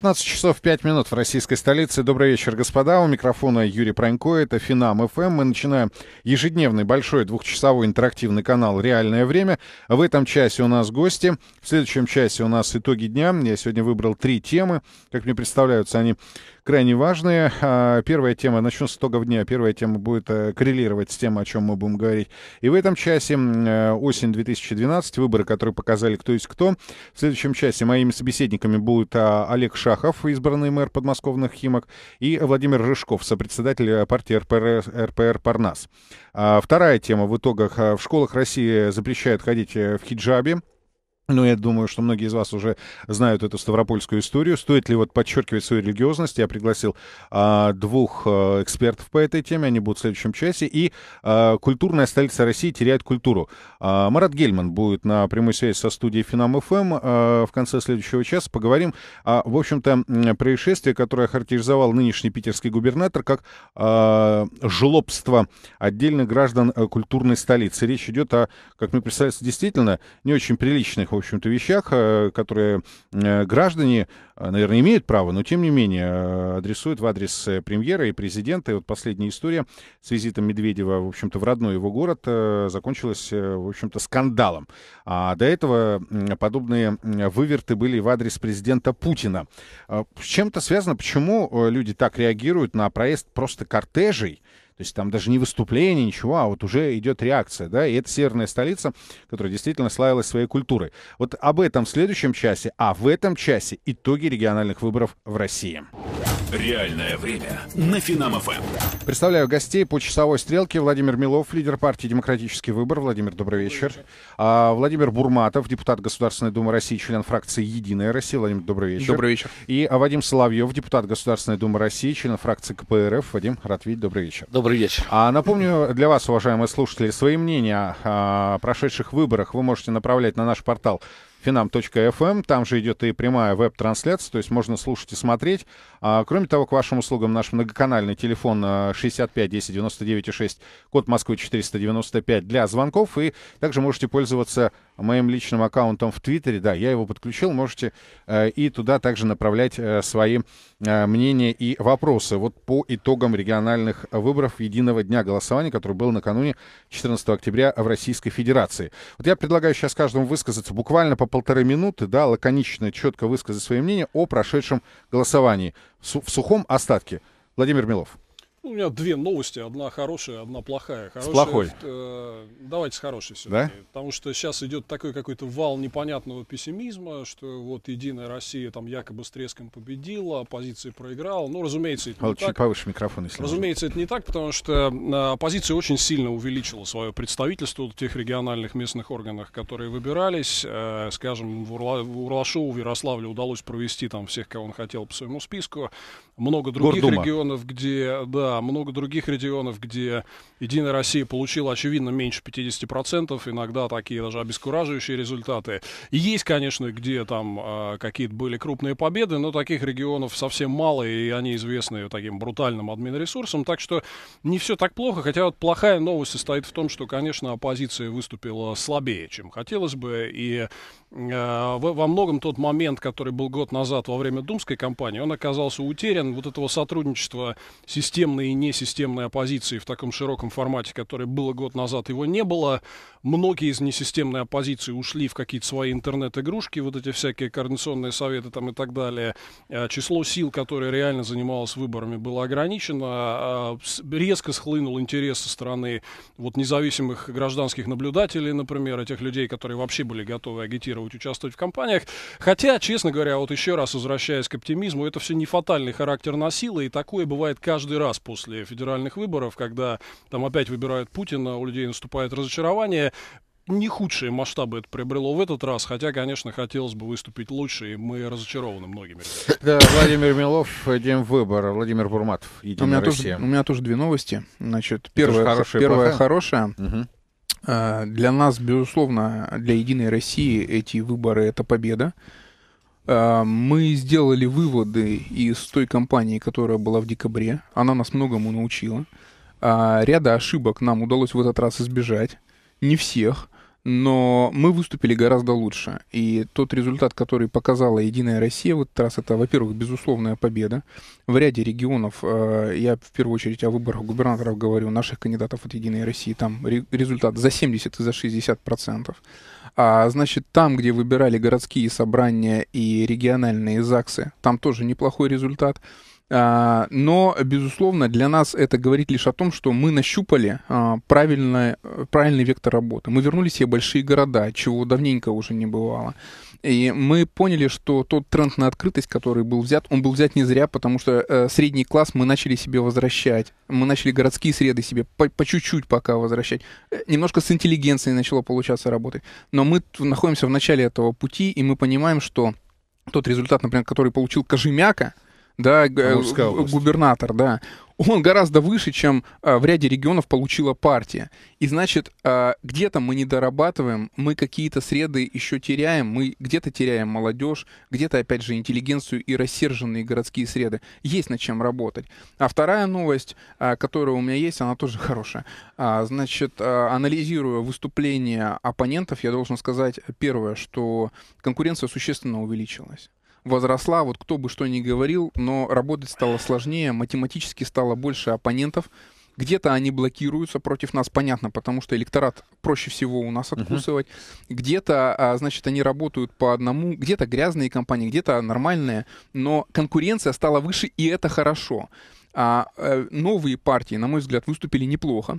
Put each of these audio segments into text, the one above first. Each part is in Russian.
15 часов 5 минут в российской столице. Добрый вечер, господа. У микрофона Юрий Пронько. Это Финам ФМ. Мы начинаем ежедневный большой двухчасовой интерактивный канал «Реальное время». В этом часе у нас гости. В следующем часе у нас итоги дня. Я сегодня выбрал три темы. Как мне представляются, они крайне важные. А, первая тема, начну с итогов дня. Первая тема будет э, коррелировать с тем, о чем мы будем говорить. И в этом часе э, осень 2012, выборы, которые показали кто есть кто. В следующем часе моими собеседниками будут а, Олег Шахов, избранный мэр подмосковных Химок, и Владимир Рыжков, сопредседатель э, партии РПР, РПР «Парнас». А вторая тема в итогах. Э, в школах России запрещают ходить э, в хиджабе. Ну, я думаю, что многие из вас уже знают эту ставропольскую историю. Стоит ли вот подчеркивать свою религиозность? Я пригласил а, двух а, экспертов по этой теме, они будут в следующем часе. И а, культурная столица России теряет культуру. А, Марат Гельман будет на прямой связи со студией Финам-ФМ а, в конце следующего часа. Поговорим о, в общем-то, происшествии, которое характеризовал нынешний питерский губернатор как а, жлобство отдельных граждан э, культурной столицы. Речь идет о, как мне представляется, действительно не очень приличных в общем-то, вещах, э, которые э, граждане, э, наверное, имеют право, но, тем не менее, адресуют в адрес премьера и президента. И вот последняя история с визитом Медведева, в общем-то, в родной его город закончилась, в общем-то, скандалом. А до этого подобные выверты были в адрес президента Путина. С чем-то связано, почему люди так реагируют на проезд просто кортежей, то есть там даже не выступление, ничего, а вот уже идет реакция, да, и это северная столица, которая действительно славилась своей культурой. Вот об этом в следующем часе, а в этом часе итоги региональных выборов в России. Реальное время на Финам-ФМ. Представляю гостей по часовой стрелке. Владимир Милов, лидер партии «Демократический выбор». Владимир, добрый вечер. А, Владимир Бурматов, депутат Государственной Думы России, член фракции «Единая Россия». Владимир, добрый вечер. Добрый вечер. И а, Вадим Соловьев, депутат Государственной Думы России, член фракции КПРФ. Вадим, рад видеть. Добрый вечер. Добрый вечер. А напомню для вас, уважаемые слушатели, свои мнения о, а, прошедших выборах вы можете направлять на наш портал finam.fm. Там же идет и прямая веб-трансляция, то есть можно слушать и смотреть. А, кроме того, к вашим услугам наш многоканальный телефон 65 10 99 6, код Москвы 495 для звонков. И также можете пользоваться моим личным аккаунтом в Твиттере. Да, я его подключил, можете э, и туда также направлять э, свои э, мнения и вопросы. Вот по итогам региональных выборов единого дня голосования, который был накануне 14 октября в Российской Федерации. Вот я предлагаю сейчас каждому высказаться буквально по полторы минуты, да, лаконично, четко высказать свое мнение о прошедшем голосовании в сухом остатке. Владимир Милов. Ну, у меня две новости, одна хорошая, одна плохая. Хорошая, с плохой. Э, давайте с хорошей сегодня. Да? Потому что сейчас идет такой какой-то вал непонятного пессимизма, что вот Единая Россия там якобы с треском победила, оппозиция проиграла. Ну, разумеется, это а не чуть так. повыше микрофон, если Разумеется, можно. это не так, потому что э, оппозиция очень сильно увеличила свое представительство в тех региональных местных органах, которые выбирались. Э, скажем, в, Урла... в Урлашову, в Ярославле удалось провести там всех, кого он хотел по своему списку. Много других Гордума. регионов, где, да, а много других регионов, где «Единая Россия» получила, очевидно, меньше 50%, иногда такие даже обескураживающие результаты. И есть, конечно, где там э, какие-то были крупные победы, но таких регионов совсем мало, и они известны таким брутальным админресурсом, так что не все так плохо, хотя вот плохая новость состоит в том, что, конечно, оппозиция выступила слабее, чем хотелось бы, и Э, во многом тот момент, который был год назад во время думской кампании, он оказался утерян. Вот этого сотрудничества системной и несистемной оппозиции в таком широком формате, которое было год назад, его не было. Многие из несистемной оппозиции ушли в какие-то свои интернет-игрушки, вот эти всякие координационные советы там и так далее. Э, число сил, которые реально занималось выборами, было ограничено. Э, резко схлынул интерес со стороны вот, независимых гражданских наблюдателей, например, этих людей, которые вообще были готовы агитировать планировать участвовать в кампаниях. Хотя, честно говоря, вот еще раз возвращаясь к оптимизму, это все не фатальный характер носило, и такое бывает каждый раз после федеральных выборов, когда там опять выбирают Путина, у людей наступает разочарование не худшие масштабы это приобрело в этот раз, хотя, конечно, хотелось бы выступить лучше, и мы разочарованы многими. Да, Владимир Милов, день выбора, Владимир Бурматов, Единая у меня Россия. Тоже, у меня тоже две новости. Значит, первая, хорошая, первая хорошая. Угу. Э, для нас, безусловно, для Единой России эти выборы — это победа. Э, мы сделали выводы из той кампании, которая была в декабре. Она нас многому научила. Э, ряда ошибок нам удалось в этот раз избежать. Не всех — но мы выступили гораздо лучше. И тот результат, который показала «Единая Россия» в этот раз, это, во-первых, безусловная победа. В ряде регионов, э, я в первую очередь о выборах губернаторов говорю, наших кандидатов от «Единой России», там результат за 70 и за 60 процентов. А, значит, там, где выбирали городские собрания и региональные ЗАГСы, там тоже неплохой результат. А, но, безусловно, для нас это говорит лишь о том, что мы нащупали а, правильный, правильный вектор работы. Мы вернули себе большие города, чего давненько уже не бывало. И мы поняли, что тот тренд на открытость, который был взят, он был взят не зря, потому что э, средний класс мы начали себе возвращать. Мы начали городские среды себе по, по чуть-чуть пока возвращать. Э, немножко с интеллигенцией начало получаться работать. Но мы находимся в начале этого пути, и мы понимаем, что тот результат, например, который получил Кожемяка – да, а э, губернатор, да, он гораздо выше, чем а, в ряде регионов получила партия. И значит, а, где-то мы не дорабатываем, мы какие-то среды еще теряем, мы где-то теряем молодежь, где-то, опять же, интеллигенцию и рассерженные городские среды. Есть над чем работать. А вторая новость, которая у меня есть, она тоже хорошая. значит, анализируя выступления оппонентов, я должен сказать, первое, что конкуренция существенно увеличилась возросла, вот кто бы что ни говорил, но работать стало сложнее, математически стало больше оппонентов, где-то они блокируются против нас, понятно, потому что электорат проще всего у нас откусывать. Uh-huh. Где-то, а, значит, они работают по одному, где-то грязные компании, где-то нормальные, но конкуренция стала выше, и это хорошо. А, э, новые партии, на мой взгляд, выступили неплохо.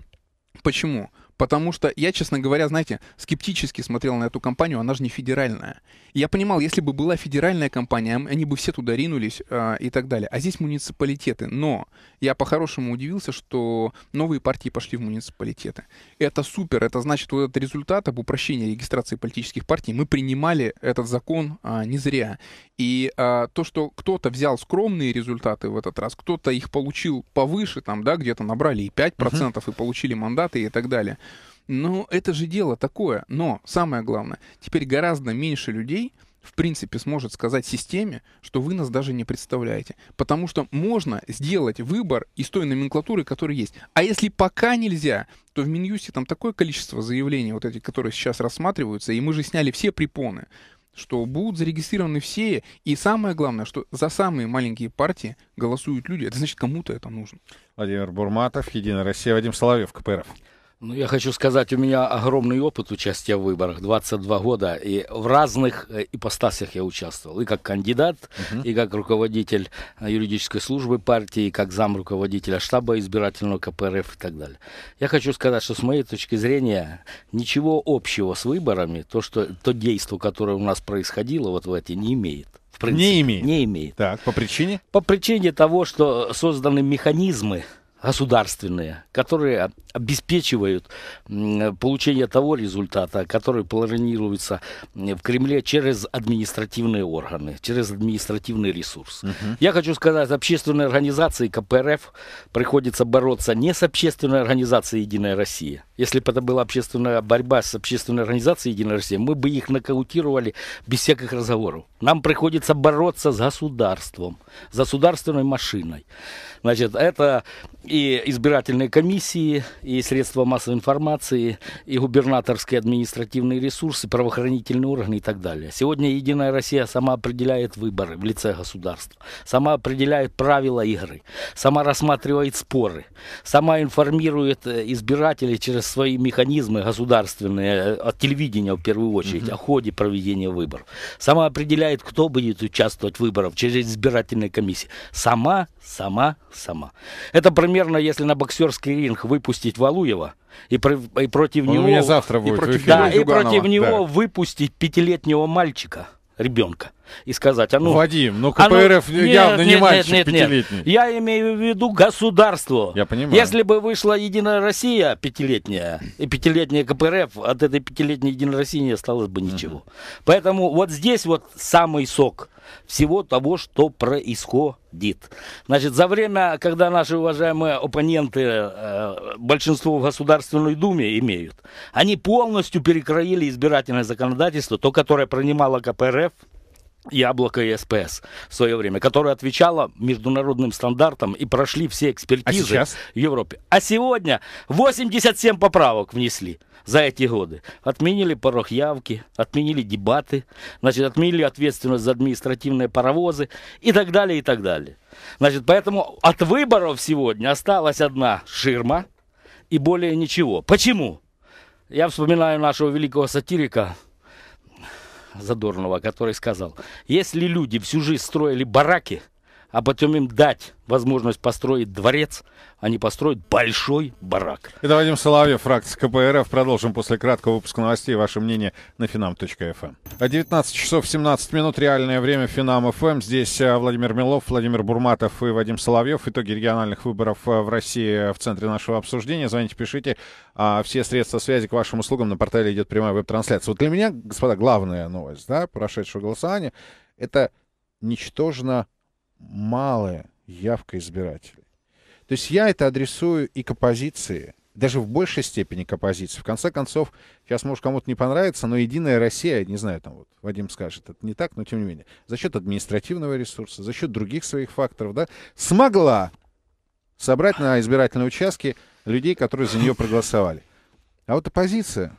Почему? Потому что я, честно говоря, знаете, скептически смотрел на эту компанию, она же не федеральная. я понимал, если бы была федеральная компания, они бы все туда ринулись э, и так далее. А здесь муниципалитеты. Но я по-хорошему удивился, что новые партии пошли в муниципалитеты. Это супер, это значит вот этот результат об упрощении регистрации политических партий. Мы принимали этот закон э, не зря. И э, то, что кто-то взял скромные результаты в этот раз, кто-то их получил повыше, там, да, где-то набрали и 5% uh и получили мандаты и так далее. Ну, это же дело такое. Но самое главное, теперь гораздо меньше людей в принципе сможет сказать системе, что вы нас даже не представляете. Потому что можно сделать выбор из той номенклатуры, которая есть. А если пока нельзя, то в Минюсте там такое количество заявлений, вот эти, которые сейчас рассматриваются, и мы же сняли все препоны, что будут зарегистрированы все, и самое главное, что за самые маленькие партии голосуют люди. Это значит, кому-то это нужно. Владимир Бурматов, Единая Россия, Вадим Соловьев, КПРФ. Ну, я хочу сказать, у меня огромный опыт участия в выборах, 22 года, и в разных э, ипостасях я участвовал, и как кандидат, uh и как руководитель э, юридической службы партии, и как зам руководителя штаба избирательного КПРФ и так далее. Я хочу сказать, что с моей точки зрения ничего общего с выборами, то, что, то действие, которое у нас происходило вот в эти, не имеет. В принципе, не имеет. Не имеет. Так, по причине? По причине того, что созданы механизмы, государственные, которые обеспечивают получение того результата, который планируется в Кремле через административные органы, через административный ресурс. Uh-huh. Я хочу сказать, общественной организации КПРФ приходится бороться не с общественной организацией «Единая Россия». Если бы это была общественная борьба с общественной организацией «Единая Россия», мы бы их нокаутировали без всяких разговоров. Нам приходится бороться с государством, с государственной машиной. Значит, это и избирательные комиссии, и средства массовой информации, и губернаторские административные ресурсы, правоохранительные органы и так далее. Сегодня Единая Россия сама определяет выборы в лице государства, сама определяет правила игры, сама рассматривает споры, сама информирует э, избирателей через свои механизмы государственные, э, от телевидения в первую очередь, Mm -hmm. о ходе проведения выборов. Сама определяет, кто будет участвовать в выборах через избирательные комиссии. Сама, сама, сама. Это пример примерно, если на боксерский ринг выпустить Валуева и, про, и против Он него... У меня завтра будет и против, Да, и против него да. выпустить пятилетнего мальчика, ребенка и сказать, а ну... Вадим, ну КПРФ а ну, явно нет, не нет, мальчик нет, нет, пятилетний. Нет. Я имею в виду государство. Я понимаю. Если бы вышла Единая Россия пятилетняя, и пятилетняя КПРФ, от этой пятилетней Единой России не осталось бы ничего. Uh-huh. Поэтому вот здесь вот самый сок всего того, что происходит. Значит, за время, когда наши уважаемые оппоненты э, большинство в Государственной Думе имеют, они полностью перекроили избирательное законодательство, то, которое принимало КПРФ, Яблоко и СПС в свое время, которая отвечала международным стандартам и прошли все экспертизы а в Европе. А сегодня 87 поправок внесли за эти годы. Отменили порог явки, отменили дебаты, значит, отменили ответственность за административные паровозы и так далее, и так далее. Значит, поэтому от выборов сегодня осталась одна ширма и более ничего. Почему? Я вспоминаю нашего великого сатирика Задорнова, который сказал, если люди всю жизнь строили бараки, а потом им дать возможность построить дворец, а не построить большой барак. Это Вадим Соловьев, фракция КПРФ. Продолжим после краткого выпуска новостей. Ваше мнение на финам.фм. Эм. 19 часов 17 минут. Реальное время финам.фм. Эм. Здесь э, Владимир Милов, Владимир Бурматов и Вадим Соловьев. Итоги региональных выборов э, в России в центре нашего обсуждения. Звоните, пишите. А все средства связи к вашим услугам на портале идет прямая веб-трансляция. Вот для меня, господа, главная новость да, прошедшего голосования — это ничтожно малая явка избирателей. То есть я это адресую и к оппозиции, даже в большей степени к оппозиции. В конце концов, сейчас, может, кому-то не понравится, но «Единая Россия», не знаю, там вот Вадим скажет, это не так, но тем не менее, за счет административного ресурса, за счет других своих факторов, да, смогла собрать на избирательном участке людей, которые за нее проголосовали. А вот оппозиция,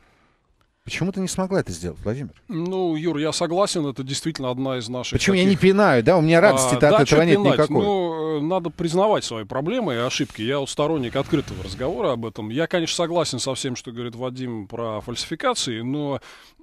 Почему ты не смогла это сделать, Владимир? Ну, Юр, я согласен, это действительно одна из наших... Почему таких... я не пинаю, да? У меня радости а, от да, этого нет пинать? никакой. Ну, э, надо признавать свои проблемы и ошибки. Я вот сторонник открытого разговора об этом. Я, конечно, согласен со всем, что говорит Вадим про фальсификации, но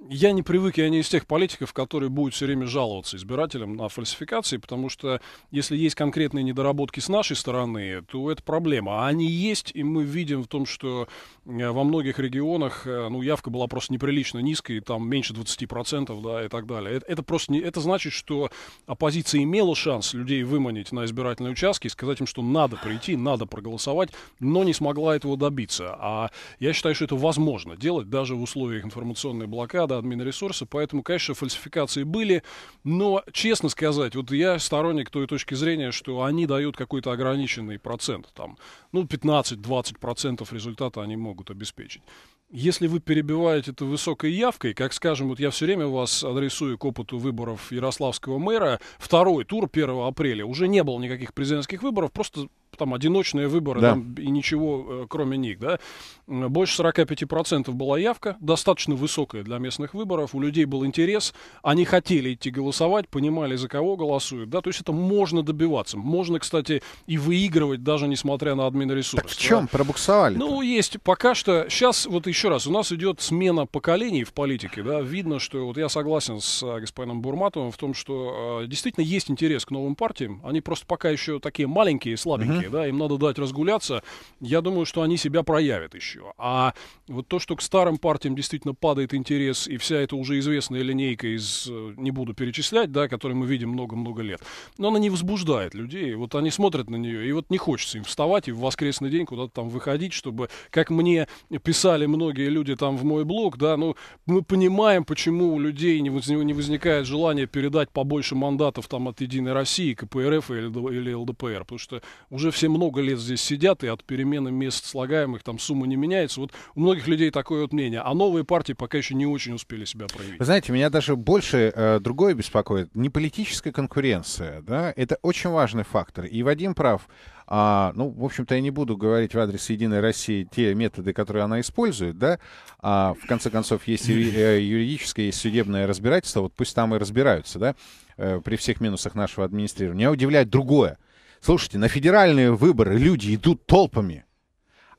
я не привык, я не из тех политиков, которые будут все время жаловаться избирателям на фальсификации, потому что если есть конкретные недоработки с нашей стороны, то это проблема. А они есть, и мы видим в том, что Э, во многих регионах, э, ну, явка была просто неприлично низкой, там меньше 20%, да, и так далее. Это, это просто не, это значит, что оппозиция имела шанс людей выманить на избирательные участки и сказать им, что надо прийти, надо проголосовать, но не смогла этого добиться. А я считаю, что это возможно делать даже в условиях информационной блокады, админа ресурса, поэтому, конечно, фальсификации были, но, честно сказать, вот я сторонник той точки зрения, что они дают какой-то ограниченный процент, там, ну, 15-20% результата они могут могут обеспечить. Если вы перебиваете это высокой явкой, как, скажем, вот я все время вас адресую к опыту выборов ярославского мэра, второй тур 1 апреля, уже не было никаких президентских выборов, просто там одиночные выборы, да. там, и ничего э, кроме них, да, больше 45% была явка, достаточно высокая для местных выборов, у людей был интерес, они хотели идти голосовать, понимали, за кого голосуют, да, то есть это можно добиваться, можно, кстати, и выигрывать, даже несмотря на админресурс. Так в чем да? пробуксовали? Ну, есть пока что, сейчас, вот еще раз, у нас идет смена поколений в политике, да, видно, что, вот я согласен с э, господином Бурматовым в том, что э, действительно есть интерес к новым партиям, они просто пока еще такие маленькие, слабенькие, сильны, да, им надо дать разгуляться. Я думаю, что они себя проявят еще. А вот то, что к старым партиям действительно падает интерес, и вся эта уже известная линейка из, э, не буду перечислять, да, которую мы видим много-много лет, но она не возбуждает людей. Вот они смотрят на нее, и вот не хочется им вставать и в воскресный день куда-то там выходить, чтобы, как мне писали многие люди там в мой блог, да, ну, мы понимаем, почему у людей не, воз, не возникает желания передать побольше мандатов там от «Единой России», КПРФ или, или ЛДПР, потому что уже все много лет здесь сидят, и от перемены мест слагаемых там сумма не меняется. Вот у многих людей такое вот мнение. А новые партии пока еще не очень успели себя проявить. Вы знаете, меня даже больше э, другое беспокоит. Не политическая конкуренция, да, это очень важный фактор. И Вадим прав. А, ну, в общем-то, я не буду говорить в адрес Единой России те методы, которые она использует, да. А, в конце концов, есть э, юридическое, есть судебное разбирательство, вот пусть там и разбираются, да, э, при всех минусах нашего администрирования. Меня удивляет другое Слушайте, на федеральные выборы люди идут толпами.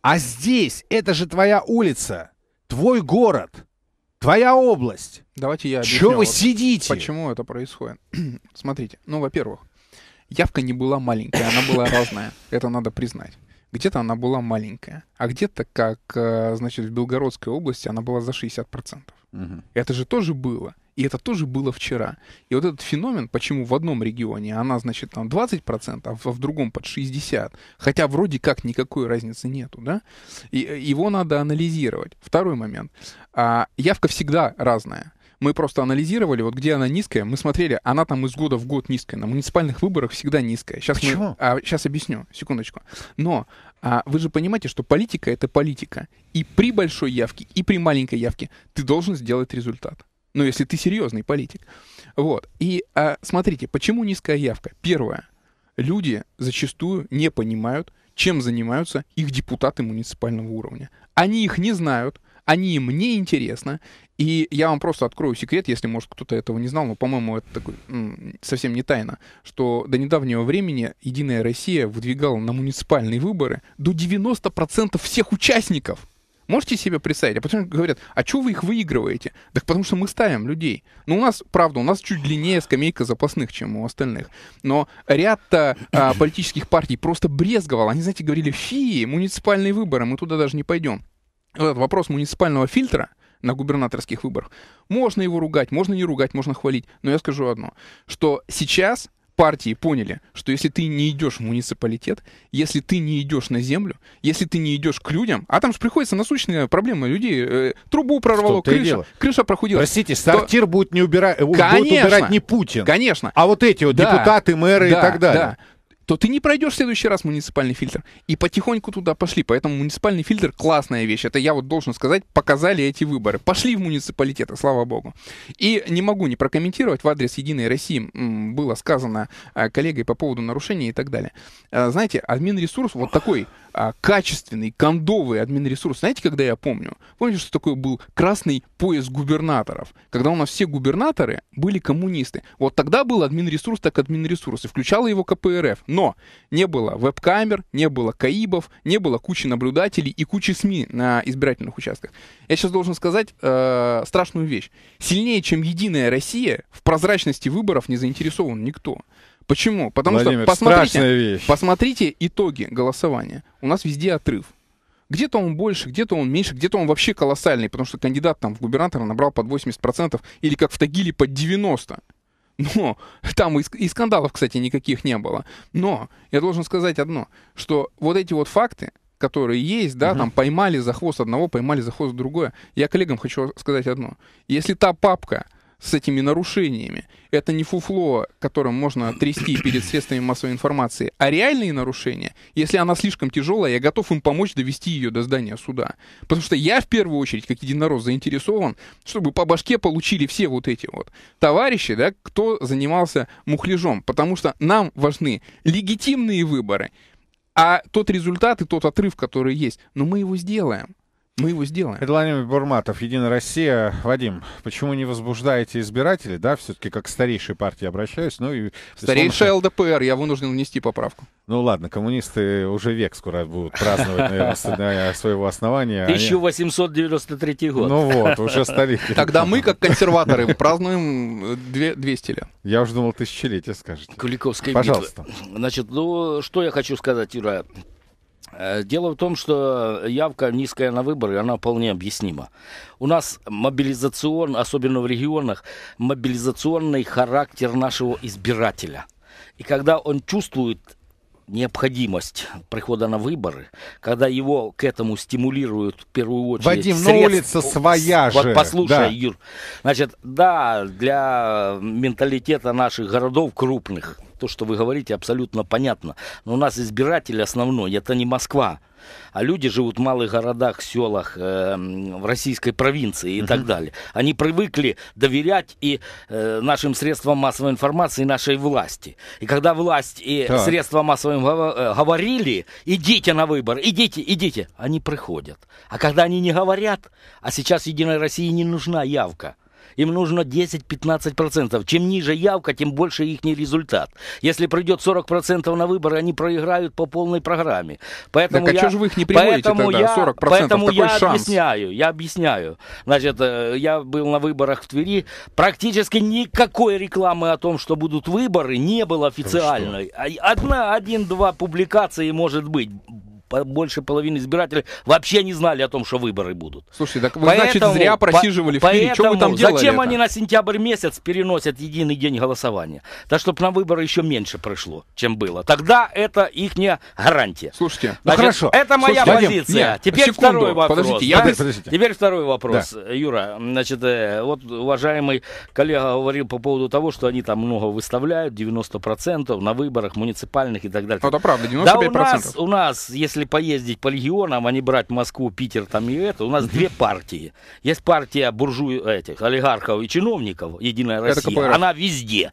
А здесь это же твоя улица, твой город, твоя область. Давайте я объясню. Чего вы вот сидите? Почему это происходит? Смотрите, ну, во-первых, явка не была маленькая, она была разная. Это надо признать. Где-то она была маленькая, а где-то, как, э, значит, в Белгородской области она была за 60%. Угу. Это же тоже было. И это тоже было вчера. И вот этот феномен, почему в одном регионе она, значит, там 20%, а, а в другом под 60%, хотя вроде как никакой разницы нету, да, и, э, его надо анализировать. Второй момент. А, явка всегда разная мы просто анализировали, вот где она низкая, мы смотрели, она там из года в год низкая. На муниципальных выборах всегда низкая. Сейчас Почему? Мы, а, сейчас объясню, секундочку. Но а, вы же понимаете, что политика это политика. И при большой явке, и при маленькой явке ты должен сделать результат. Ну, если ты серьезный политик. Вот. И а, смотрите, почему низкая явка? Первое. Люди зачастую не понимают, чем занимаются их депутаты муниципального уровня. Они их не знают, они им не интересны. И я вам просто открою секрет, если, может, кто-то этого не знал, но, по-моему, это такой, совсем не тайна, что до недавнего времени «Единая Россия» выдвигала на муниципальные выборы до 90% всех участников – Можете себе представить? А потом говорят, а что вы их выигрываете? Так потому что мы ставим людей. Ну, у нас, правда, у нас чуть длиннее скамейка запасных, чем у остальных. Но ряд-то а, политических партий просто брезговал. Они, знаете, говорили, фи, муниципальные выборы, мы туда даже не пойдем. Вот этот вопрос муниципального фильтра на губернаторских выборах. Можно его ругать, можно не ругать, можно хвалить. Но я скажу одно, что сейчас партии поняли, что если ты не идешь в муниципалитет, если ты не идешь на землю, если ты не идешь к людям, а там же приходится насущные проблемы людей, э, трубу прорвало, крыша, крыша прохудилась. Простите, сортир то... будет не убирать, будет убирать не Путин, конечно, а вот эти вот да, депутаты, мэры да, и так далее. Да то ты не пройдешь в следующий раз муниципальный фильтр. И потихоньку туда пошли. Поэтому муниципальный фильтр классная вещь. Это я вот должен сказать, показали эти выборы. Пошли в муниципалитеты, слава богу. И не могу не прокомментировать, в адрес «Единой России» было сказано э, коллегой по поводу нарушений и так далее. Э, знаете, админресурс вот такой а, качественный, кондовый админресурс. Знаете, когда я помню? Помните, что такое был красный пояс губернаторов? Когда у нас все губернаторы были коммунисты. Вот тогда был админресурс так админресурс. И включало его КПРФ. Но не было веб-камер, не было каибов, не было кучи наблюдателей и кучи СМИ на избирательных участках. Я сейчас должен сказать э, страшную вещь. Сильнее, чем «Единая Россия», в прозрачности выборов не заинтересован никто. Почему? Потому Владимир, что посмотрите, посмотрите итоги голосования. У нас везде отрыв. Где-то он больше, где-то он меньше, где-то он вообще колоссальный, потому что кандидат там в губернатора набрал под 80% или как в Тагиле под 90%. Но там и, скандалов, кстати, никаких не было. Но я должен сказать одно, что вот эти вот факты, которые есть, да, угу. там поймали за хвост одного, поймали за хвост другое. Я коллегам хочу сказать одно. Если та папка, с этими нарушениями. Это не фуфло, которым можно трясти перед средствами массовой информации, а реальные нарушения, если она слишком тяжелая, я готов им помочь довести ее до здания суда. Потому что я в первую очередь, как единорос, заинтересован, чтобы по башке получили все вот эти вот товарищи, да, кто занимался мухляжом. Потому что нам важны легитимные выборы, а тот результат и тот отрыв, который есть, но мы его сделаем. Мы его сделаем. Это Владимир Бурматов, «Единая Россия». Вадим, почему не возбуждаете избирателей? Да, все-таки как к старейшей партии обращаюсь. Ну, и, Старейшая условно... ЛДПР, я вынужден внести поправку. Ну ладно, коммунисты уже век скоро будут праздновать, наверное, своего основания. 1893 год. Ну вот, уже столетие. Тогда мы, как консерваторы, празднуем 200 э, лет. Я уже думал, тысячелетие скажете. Куликовская Пожалуйста. Значит, ну, что я хочу сказать, Юра. Э, дело в том, что явка низкая на выборы, она вполне объяснима. У нас мобилизацион, особенно в регионах, мобилизационный характер нашего избирателя. И когда он чувствует необходимость прихода на выборы, когда его к этому стимулируют в первую очередь. Вадим, ну, средств... но улица своя вот, же. Вот послушай, да. Юр. Значит, да, для менталитета наших городов крупных то, что вы говорите, абсолютно понятно. Но у нас избиратель основной, это не Москва. А люди живут в малых городах, селах, э, в российской провинции и uh так далее. Они привыкли доверять и э, нашим средствам массовой информации, и нашей власти. И когда власть и так. средства массовой информации э, говорили, идите на выбор, идите, идите, они приходят. А когда они не говорят, а сейчас Единой России не нужна явка им нужно 10-15%. Чем ниже явка, тем больше их результат. Если придет 40% на выборы, они проиграют по полной программе. Поэтому так а я, что же вы их не приводите поэтому тогда, 40%? Поэтому такой я шанс. объясняю, я объясняю. Значит, э, я был на выборах в Твери, практически никакой рекламы о том, что будут выборы, не было официальной. А, одна, один-два публикации, может быть, больше половины избирателей вообще не знали о том, что выборы будут. Слушай, так вы, поэтому, значит, зря просиживали по, в мире. Что вы там делали Зачем это? они на сентябрь месяц переносят единый день голосования? Да, чтобы на выборы еще меньше пришло, чем было. Тогда это их не гарантия. Слушайте, значит, ну хорошо. Это моя Слушайте, позиция. Нет, Теперь секунду, второй вопрос. Подождите, я... Да? подождите. Теперь второй вопрос, да. Юра. Значит, э, вот уважаемый коллега говорил по поводу того, что они там много выставляют, 90% на выборах муниципальных и так далее. Ну, это правда, 95%. Да у нас, у нас, если если поездить по регионам, а не брать Москву, Питер там и это, у нас две партии. Есть партия буржу этих олигархов и чиновников, Единая Россия, она везде.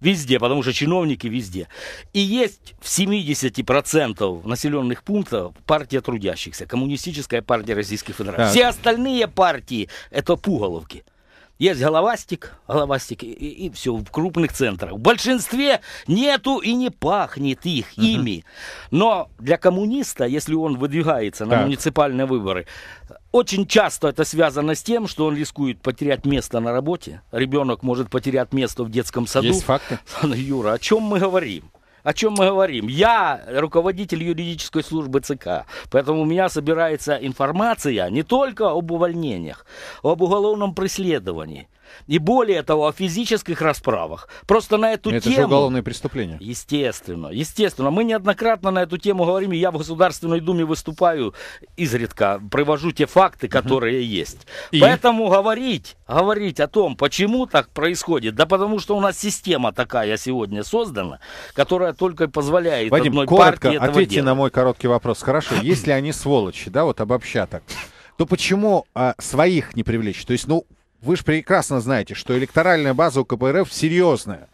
Везде, потому что чиновники везде. И есть в 70% населенных пунктов партия трудящихся, коммунистическая партия Российской Федерации. Да. Все остальные партии – это пуголовки. Есть головастик, головастик, и, и все, в крупных центрах. В большинстве нету и не пахнет их угу. ими. Но для коммуниста, если он выдвигается на так. муниципальные выборы, очень часто это связано с тем, что он рискует потерять место на работе. Ребенок может потерять место в детском саду. Есть факты. Юра, о чем мы говорим? о чем мы говорим. Я руководитель юридической службы ЦК, поэтому у меня собирается информация не только об увольнениях, об уголовном преследовании, и более того, о физических расправах. Просто на эту это тему... Это же уголовное преступление. Естественно, естественно. Мы неоднократно на эту тему говорим, и я в Государственной Думе выступаю изредка, привожу те факты, которые угу. есть. И? Поэтому говорить, говорить о том, почему так происходит, да потому что у нас система такая сегодня создана, которая которая только позволяет Вадим, одной коротко партии этого ответьте делать. на мой короткий вопрос. Хорошо, если они сволочи, да, вот обобща так, то почему а, своих не привлечь? То есть, ну, вы же прекрасно знаете, что электоральная база у КПРФ серьезная.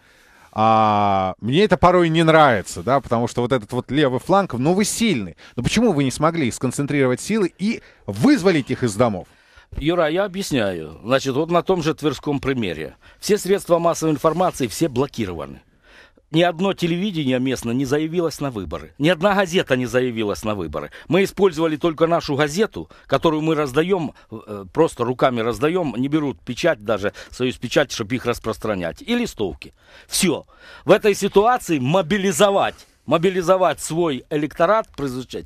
А, мне это порой не нравится, да, потому что вот этот вот левый фланг, ну вы сильный. Но почему вы не смогли сконцентрировать силы и вызволить их из домов? Юра, я объясняю. Значит, вот на том же Тверском примере. Все средства массовой информации, все блокированы. Ни одно телевидение местное не заявилось на выборы. Ни одна газета не заявилась на выборы. Мы использовали только нашу газету, которую мы раздаем, э, просто руками раздаем, не берут печать даже, союз печать, чтобы их распространять. И листовки. Все. В этой ситуации мобилизовать, мобилизовать свой электорат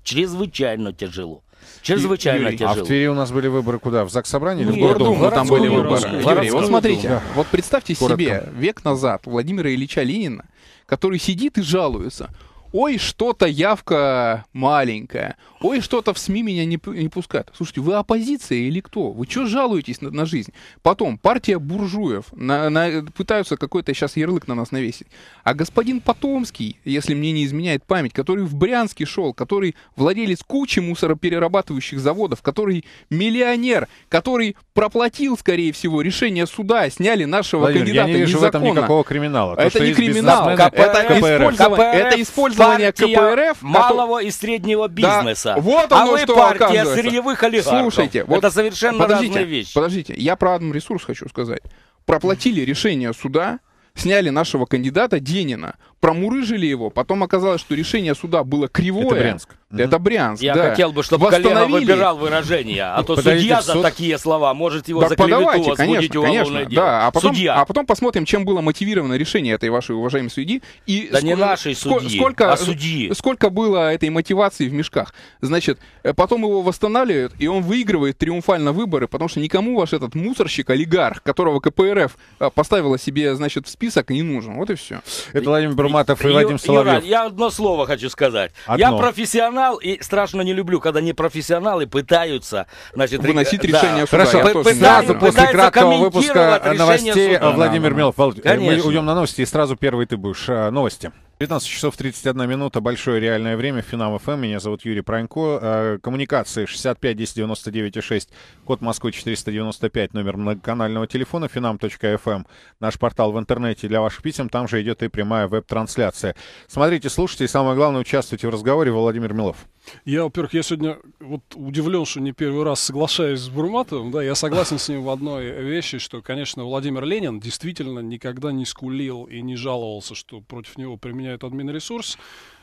чрезвычайно тяжело. Чрезвычайно Юрий. тяжело. А в Твери у нас были выборы куда? В ЗАГС собрание или в Гордум? Ну, там были выборы. Юрий, вот смотрите, да. вот представьте Коротко. себе, век назад Владимира Ильича Ленина который сидит и жалуется. Ой, что-то явка маленькая. Ой, что-то в СМИ меня не, не пускают. Слушайте, вы оппозиция или кто? Вы что жалуетесь на, на жизнь? Потом, партия буржуев. На, на, пытаются какой-то сейчас ярлык на нас навесить. А господин Потомский, если мне не изменяет память, который в Брянске шел, который владелец кучи мусороперерабатывающих заводов, который миллионер, который проплатил, скорее всего, решение суда, сняли нашего Владимир, кандидата я не вижу незаконно. в этом никакого криминала. То, это не криминал. КП, это, КПРФ. КПРФ. это использование название партия КПРФ. Малого и среднего бизнеса. Да. Вот оно, а вы что партия сырьевых олигархов. Слушайте, вот это совершенно подождите, разные вещи. Подождите, я про ресурс хочу сказать. Проплатили решение суда, сняли нашего кандидата Денина промурыжили его. Потом оказалось, что решение суда было кривое. Это Брянск. Это Брянск, Я да. хотел бы, чтобы Колено выбирал выражение, а то Подождите, судья за суд... такие слова может его так за клевету конечно, конечно, дело. Да, а потом, судья. а потом посмотрим, чем было мотивировано решение этой вашей уважаемой судьи. И да сколько, не нашей судьи, сколько, а судьи. Сколько было этой мотивации в мешках. Значит, э, потом его восстанавливают, и он выигрывает триумфально выборы, потому что никому ваш этот мусорщик, олигарх, которого КПРФ э, поставила себе, значит, в список, не нужен. Вот и все. Это Владимир Нурматов и Вадим Соловьев. Юра, я одно слово хочу сказать. Одно. Я профессионал и страшно не люблю, когда не профессионалы пытаются значит, выносить ри... решение да. суда. Хорошо, я тоже сразу после краткого выпуска новостей суда. Владимир Мелов. Э, мы уйдем на новости и сразу первый ты будешь. Э, новости. 19 часов 31 минута. Большое реальное время. Финам ФМ. Меня зовут Юрий Пронько. Э, коммуникации 65 10 99 6. Код Москвы 495. Номер многоканального телефона. Финам.фм. Эм. Наш портал в интернете для ваших писем. Там же идет и прямая веб-трансляция. Смотрите, слушайте и самое главное, участвуйте в разговоре. Владимир Милов. Я, во-первых, я сегодня вот удивлен, что не первый раз соглашаюсь с Бурматовым, да, я согласен с ним в одной вещи, что, конечно, Владимир Ленин действительно никогда не скулил и не жаловался, что против него применяют админресурс. ресурс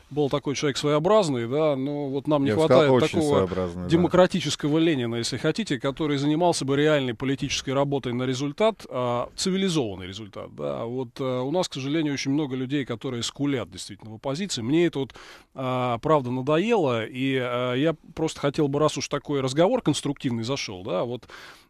был такой человек своеобразный, да, но вот нам не Я хватает сказал, такого демократического да. Ленина, если хотите, который занимался бы реальной политической работой на результат, а, цивилизованный результат, да. Вот а, у нас, к сожалению, очень много людей, которые скулят действительно в оппозиции. Мне это вот, а, правда, надоело, и а, я просто хотел бы, раз уж такой разговор конструктивный зашел, да, вот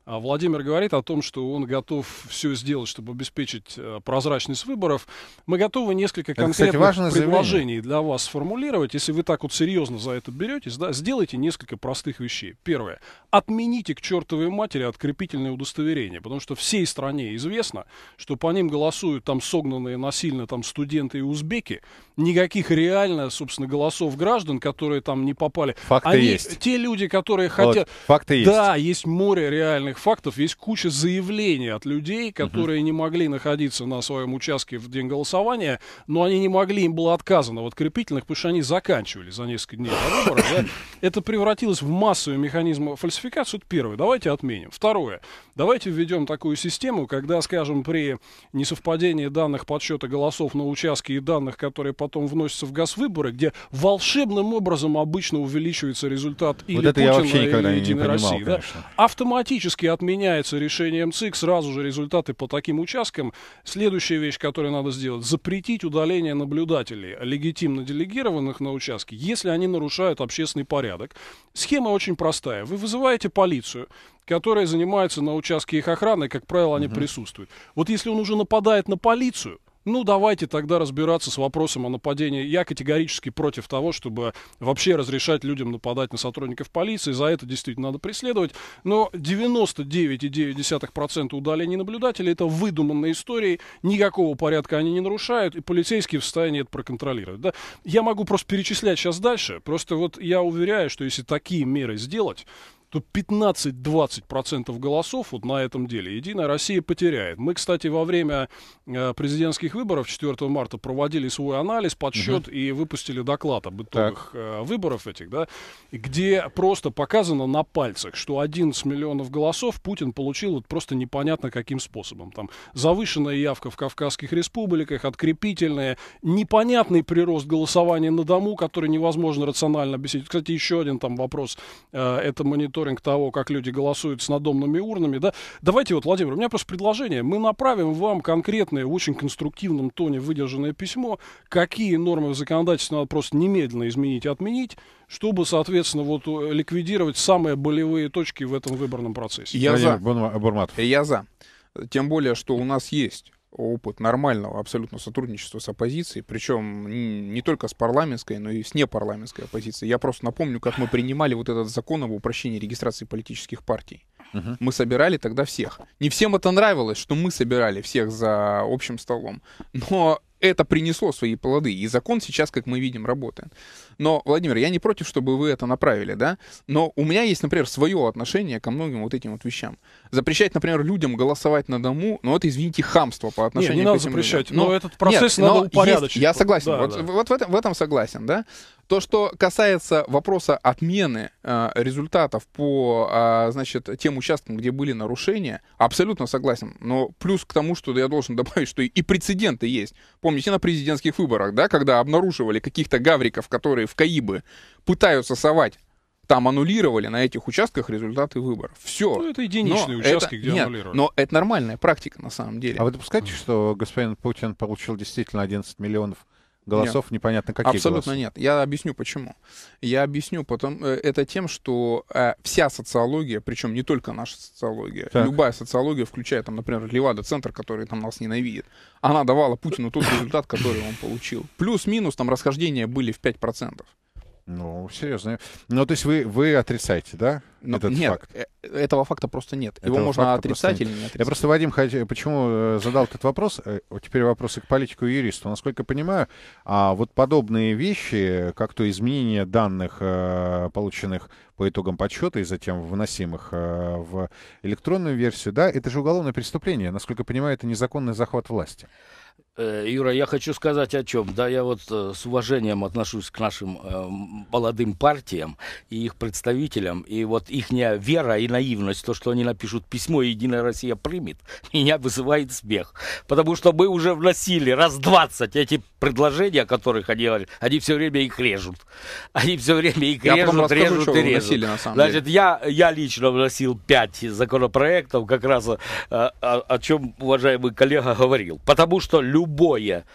а Владимир говорит о том, что он готов все сделать, чтобы обеспечить э, прозрачность выборов. Мы готовы несколько конкретных это, кстати, предложений заявление. для вас сформулировать. Если вы так вот серьезно за это беретесь, да, сделайте несколько простых вещей. Первое. Отмените к чертовой матери открепительное удостоверение, потому что всей стране известно, что по ним голосуют там согнанные насильно там студенты и узбеки. Никаких реально, собственно, голосов граждан, которые там не попали. Факты Они, есть. Те люди, которые хотят... Вот, факты есть. Да, есть море реальных этих фактов есть куча заявлений от людей, которые не могли находиться на своем участке в день голосования, но они не могли, им было отказано Вот крепительных потому что они заканчивали за несколько дней до выборов. Да? Это превратилось в массовый механизм фальсификации. Это первое. Давайте отменим. Второе. Давайте введем такую систему, когда, скажем, при несовпадении данных подсчета голосов на участке и данных, которые потом вносятся в газвыборы, где волшебным образом обычно увеличивается результат вот или это Путина, я вообще никогда или не Единой не понимал, России. Да? Автоматически все-таки отменяется решением ЦИК, сразу же результаты по таким участкам. Следующая вещь, которую надо сделать, запретить удаление наблюдателей, легитимно делегированных на участке, если они нарушают общественный порядок. Схема очень простая. Вы вызываете полицию, которая занимается на участке их охраной, как правило, они угу. присутствуют. Вот если он уже нападает на полицию, ну давайте тогда разбираться с вопросом о нападении. Я категорически против того, чтобы вообще разрешать людям нападать на сотрудников полиции. За это действительно надо преследовать. Но 99,9% удалений наблюдателей это выдуманные истории. Никакого порядка они не нарушают. И полицейские в состоянии это проконтролировать. Да? Я могу просто перечислять сейчас дальше. Просто вот я уверяю, что если такие меры сделать, то 15-20% голосов вот на этом деле «Единая Россия» потеряет. Мы, кстати, во время э, президентских выборов 4 марта проводили свой анализ, подсчет угу. и выпустили доклад об итогах так. Э, выборов этих, да, где просто показано на пальцах, что 11 миллионов голосов Путин получил вот просто непонятно каким способом. Там завышенная явка в Кавказских республиках, открепительная, непонятный прирост голосования на дому, который невозможно рационально объяснить. Кстати, еще один там вопрос. Э, это монитор мониторинг того, как люди голосуют с надомными урнами, да, давайте вот, Владимир, у меня просто предложение, мы направим вам конкретное, в очень конструктивном тоне выдержанное письмо, какие нормы законодательства надо просто немедленно изменить и отменить, чтобы, соответственно, вот э, ликвидировать самые болевые точки в этом выборном процессе. Я Владимир за. Бурматов. Я за. Тем более, что у нас есть опыт нормального абсолютно сотрудничества с оппозицией, причем не только с парламентской, но и с непарламентской оппозицией. Я просто напомню, как мы принимали вот этот закон об упрощении регистрации политических партий. Угу. Мы собирали тогда всех. Не всем это нравилось, что мы собирали всех за общим столом, но это принесло свои плоды, и закон сейчас, как мы видим, работает. Но, Владимир, я не против, чтобы вы это направили, да? Но у меня есть, например, свое отношение ко многим вот этим вот вещам. Запрещать, например, людям голосовать на дому, ну это, извините, хамство по отношению нет, не к надо запрещать, Но, но этот процесс нет, надо упорядочить. я согласен, да, вот, да. вот в, этом, в этом согласен, да? То, что касается вопроса отмены э, результатов по, э, значит, тем участкам, где были нарушения, абсолютно согласен. Но плюс к тому, что я должен добавить, что и, и прецеденты есть. Помните на президентских выборах, да, когда обнаруживали каких-то гавриков, которые в Каибы пытаются совать там аннулировали на этих участках результаты выборов. Все. Ну, это единичные но участки, это, где нет, аннулировали. Но это нормальная практика на самом деле. А вы допускаете, что господин Путин получил действительно 11 миллионов голосов нет. непонятно какие Абсолютно голосы. нет. Я объясню почему. Я объясню потом э, это тем, что э, вся социология, причем не только наша социология, так. любая социология, включая там, например, Левада-центр, который там нас ненавидит, она давала Путину тот результат, который он получил. Плюс-минус там расхождения были в 5%. Ну, серьезно. Ну, то есть вы, вы отрицаете, да, Но, этот нет, факт? Э, этого факта просто нет. Этого Его можно отрицать или не отрицать. Я просто, Вадим, э, почему э, задал этот вопрос? Теперь вопросы к политику и юристу. Насколько я понимаю, а вот подобные вещи, как то изменение данных, полученных по итогам подсчета и затем вносимых в электронную версию, да, это же уголовное преступление. Насколько я понимаю, это незаконный захват власти. Э, Юра, я хочу сказать о чем. Да, я вот э, с уважением отношусь к нашим э, молодым партиям и их представителям. И вот их вера и наивность, то, что они напишут письмо «Единая Россия примет», меня вызывает смех. Потому что мы уже вносили раз 20 эти предложения, о которых они говорят. Они все время их режут. Они все время их я режут, расскажу, режут и режут. Вносили, на самом Значит, деле. Я, я лично вносил 5 законопроектов, как раз о, о, о чем уважаемый коллега говорил. Потому что любой любое.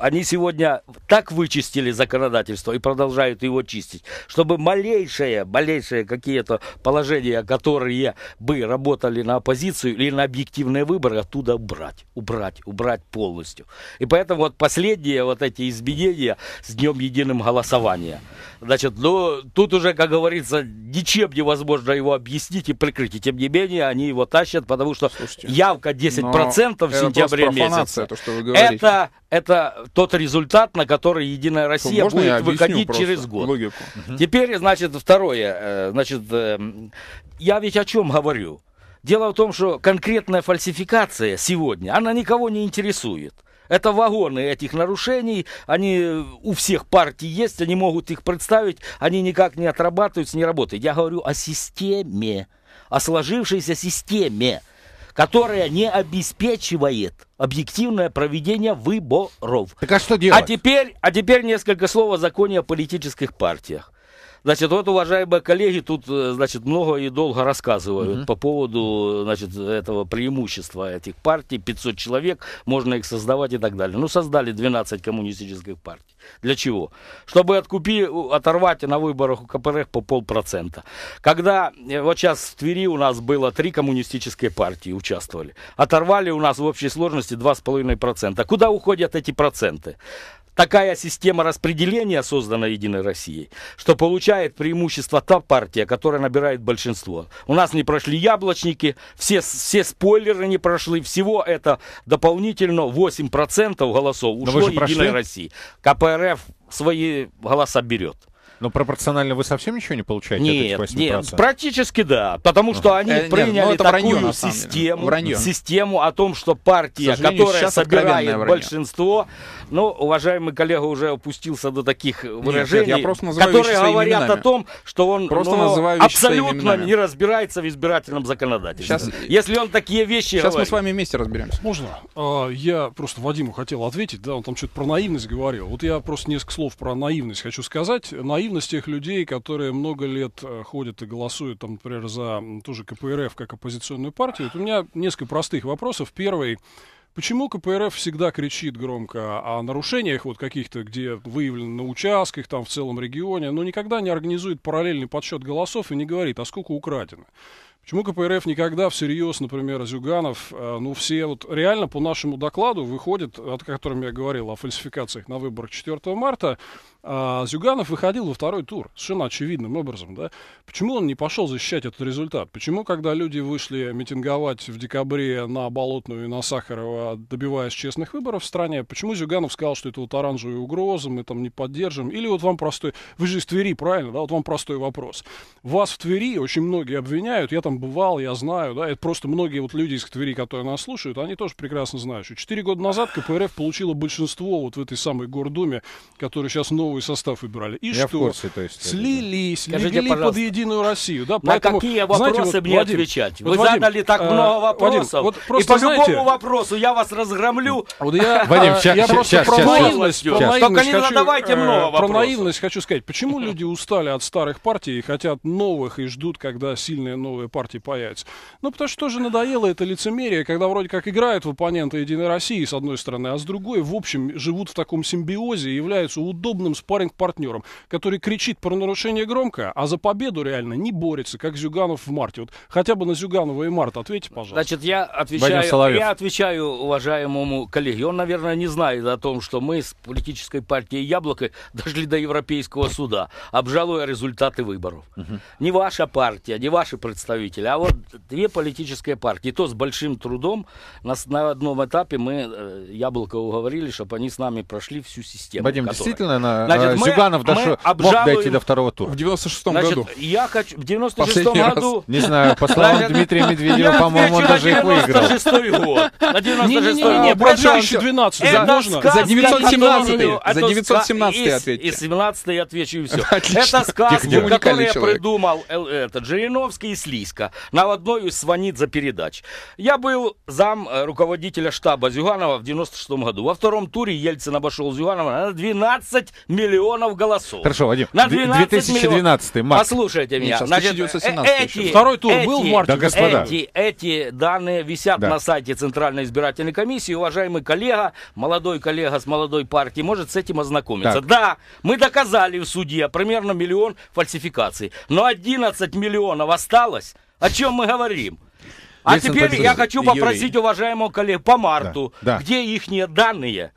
Они сегодня так вычистили законодательство и продолжают его чистить, чтобы малейшие, малейшие какие-то положения, которые бы работали на оппозицию или на объективные выборы, оттуда убрать, убрать, убрать полностью. И поэтому вот последние вот эти изменения с днем единым голосования. Значит, ну, тут уже, как говорится, ничем невозможно его объяснить и прикрыть. И тем не менее, они его тащат, потому что Слушайте, явка 10% в сентябре месяце. То, что вы говорите это, это тот результат, на который Единая Россия Можно будет выходить через год. Логику. Угу. Теперь, значит, второе. Э, значит, э, я ведь о чем говорю? Дело в том, что конкретная фальсификация сегодня, она никого не интересует. Это вагоны этих нарушений, они у всех партий есть, они могут их представить, они никак не отрабатываются, не работают. Я говорю о системе, о сложившейся системе которая не обеспечивает объективное проведение выборов. Так а что делать? А теперь, а теперь несколько слов о законе о политических партиях. Значит, вот, уважаемые коллеги, тут, э, значит, много и долго рассказывают угу. по поводу, значит, этого преимущества этих партий. 500 человек, можно их создавать и так далее. Ну, создали 12 коммунистических партий. Для чего? Чтобы откупи, оторвать на выборах у КПРФ по полпроцента. Когда, э, вот сейчас в Твери у нас было три коммунистические партии участвовали. Оторвали у нас в общей сложности 2,5%. Куда уходят эти проценты? такая система распределения создана Единой Россией, что получает преимущество та партия, которая набирает большинство. У нас не прошли яблочники, все, все спойлеры не прошли, всего это дополнительно 8% голосов ушло Единой России. КПРФ свои голоса берет. Но пропорционально вы совсем ничего не получаете? Нет, от нет, практически да, потому что ну, они э, приняли нет, ну, такую вранье, систему, вранье. систему о том, что партия, которая собирает большинство, но ну, уважаемый коллега уже опустился до таких выражений, нет, нет, я которые говорят именами. о том, что он просто ну, абсолютно не разбирается в избирательном законодательстве. Сейчас, Если он такие вещи Сейчас говорит. мы с вами вместе разберемся. Можно? А, я просто Вадиму хотел ответить, да, он там что-то про наивность говорил. Вот я просто несколько слов про наивность хочу сказать. Наивность тех людей, которые много лет э, ходят и голосуют, там, например, за ту же КПРФ как оппозиционную партию. Вот у меня несколько простых вопросов. Первый Почему КПРФ всегда кричит громко о нарушениях вот каких-то, где выявлено на участках, там в целом регионе, но никогда не организует параллельный подсчет голосов и не говорит, а сколько украдено? Почему КПРФ никогда всерьез, например, Зюганов, э, ну все вот реально по нашему докладу выходят, о котором я говорил, о фальсификациях на выборах 4 марта, а Зюганов выходил во второй тур, совершенно очевидным образом, да. Почему он не пошел защищать этот результат? Почему, когда люди вышли митинговать в декабре на Болотную и на Сахарова, добиваясь честных выборов в стране, почему Зюганов сказал, что это вот оранжевые угрозы, мы там не поддержим? Или вот вам простой... Вы же из Твери, правильно, да? Вот вам простой вопрос. Вас в Твери очень многие обвиняют, я там бывал, я знаю, да, это просто многие вот люди из Твери, которые нас слушают, они тоже прекрасно знают, четыре года назад КПРФ получила большинство вот в этой самой Гордуме, которая сейчас новая новый состав выбирали. И Я что? курсе, то есть, слились, да. легли Скажите, под единую Россию. Да? Поэтому, на какие вопросы знаете, вот, мне Вадим, отвечать? Вы вот, Вадим, задали так э, много вопросов. Вадим, вот просто, и по знаете, любому вопросу я вас разгромлю. Вот я, Вадим, сейчас э, я просто ща, про, ща, наивность, ща, про наивность. Только не задавайте э, много вопросов. Про наивность хочу сказать. Почему люди устали от старых партий и хотят новых и ждут, когда сильные новые партии появятся? Ну, потому что тоже надоело это лицемерие, когда вроде как играют в оппонента Единой России, с одной стороны, а с другой, в общем, живут в таком симбиозе и являются удобным спаринг партнером который кричит про нарушение громко, а за победу реально не борется, как Зюганов в марте. Вот хотя бы на Зюганова и март ответьте, пожалуйста. Значит, я отвечаю, я отвечаю уважаемому коллеге. Он, наверное, не знает о том, что мы с политической партией «Яблоко» дошли до Европейского суда, обжалуя результаты выборов. Угу. Не ваша партия, не ваши представители, а вот две политические партии. то с большим трудом нас на одном этапе мы э, «Яблоко» уговорили, чтобы они с нами прошли всю систему. Вадим, которая... действительно на Значит, э, мы, Зюганов дошел, обжалуем... мог дойти до второго тура. В 96-м Значит, году. я хочу... В 96-м году... Раз. Не знаю, по словам Дмитрия Медведева, по-моему, он даже их выиграл. 96-й год. На 96-й год. Продляющий 12. Можно? За 917-й. За 917-й ответьте. И 17-й отвечу, и все. Это сказка, которую я придумал этот Жириновский и Слизко на одной из за передач. Я был зам э, руководителя штаба Зюганова в 96-м году. Во втором туре Ельцин обошел Зюганова на 12 миллионов миллионов голосов. Хорошо, Вадим. На 12 2012 миллионов. март. Послушайте меня. Сейчас, Значит, 1917 э, эти, Второй тур эти, был в марте. Да, господа. Эти, эти данные висят да. на сайте Центральной избирательной комиссии. Уважаемый коллега, молодой коллега с молодой партии, может с этим ознакомиться. Так. Да, мы доказали в суде примерно миллион фальсификаций. Но 11 миллионов осталось. О чем мы говорим? А Весен теперь я хочу попросить Юрий. уважаемого коллега по марту, да, да. где их данные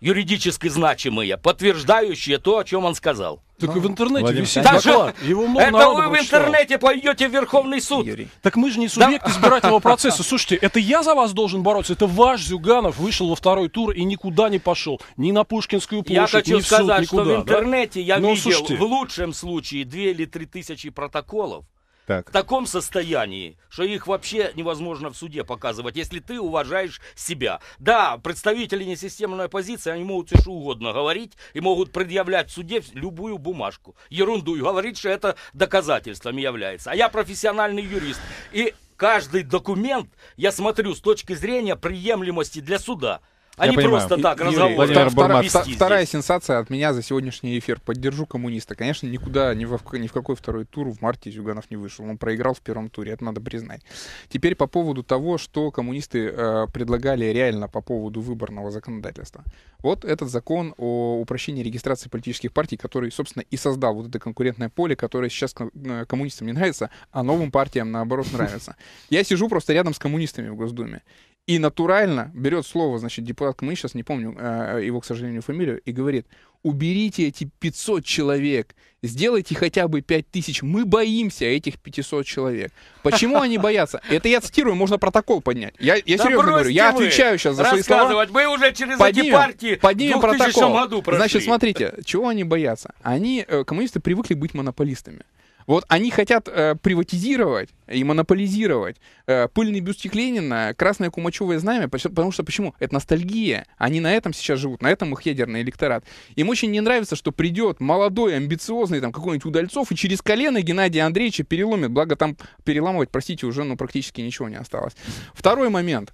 юридически значимые, подтверждающие то, о чем он сказал. Так ну, и в ну, интернете висит Даже Его много это вы в интернете пойдете в Верховный суд. Юрий. Так мы же не субъект да? избирательного процесса. Слушайте, это я за вас должен бороться. Это ваш Зюганов вышел во второй тур и никуда не пошел. Ни на Пушкинскую площадь, Я хочу ни в суд, сказать, что в интернете да? я Но, ну, видел слушайте. в лучшем случае две или три тысячи протоколов так. в таком состоянии, что их вообще невозможно в суде показывать, если ты уважаешь себя. Да, представители несистемной оппозиции, они могут все что угодно говорить и могут предъявлять в суде любую бумажку, ерунду, и говорить, что это доказательством является. А я профессиональный юрист, и каждый документ я смотрю с точки зрения приемлемости для суда. Они я просто так разговаривают. Вторая, сенсация от меня за сегодняшний эфир. Поддержу коммуниста. Конечно, никуда, ни в, какой второй тур в марте Зюганов не вышел. Он проиграл в первом туре, это надо признать. Теперь по поводу того, что коммунисты э, предлагали реально по поводу выборного законодательства. Вот этот закон о упрощении регистрации политических партий, который, собственно, и создал вот это конкурентное поле, которое сейчас э, коммунистам не нравится, а новым партиям, наоборот, нравится. Я сижу просто рядом с коммунистами в Госдуме. И натурально берет слово, значит, депутат Мы сейчас не помню э, его, к сожалению, фамилию, и говорит, уберите эти 500 человек, сделайте хотя бы 5000, мы боимся этих 500 человек. Почему они боятся? Это я цитирую, можно протокол поднять. Я, я да серьезно говорю, я отвечаю сейчас за свои слова. Мы уже через поднимем, эти партии поднимем протокол. году Значит, смотрите, чего они боятся? Они, э, коммунисты, привыкли быть монополистами. Вот они хотят э, приватизировать и монополизировать э, пыльный бюстик Ленина, красное кумачевое знамя, потому что почему? Это ностальгия. Они на этом сейчас живут, на этом их ядерный электорат. Им очень не нравится, что придет молодой, амбициозный там какой-нибудь Удальцов и через колено Геннадия Андреевича переломит, благо там переламывать, простите, уже ну, практически ничего не осталось. Второй момент.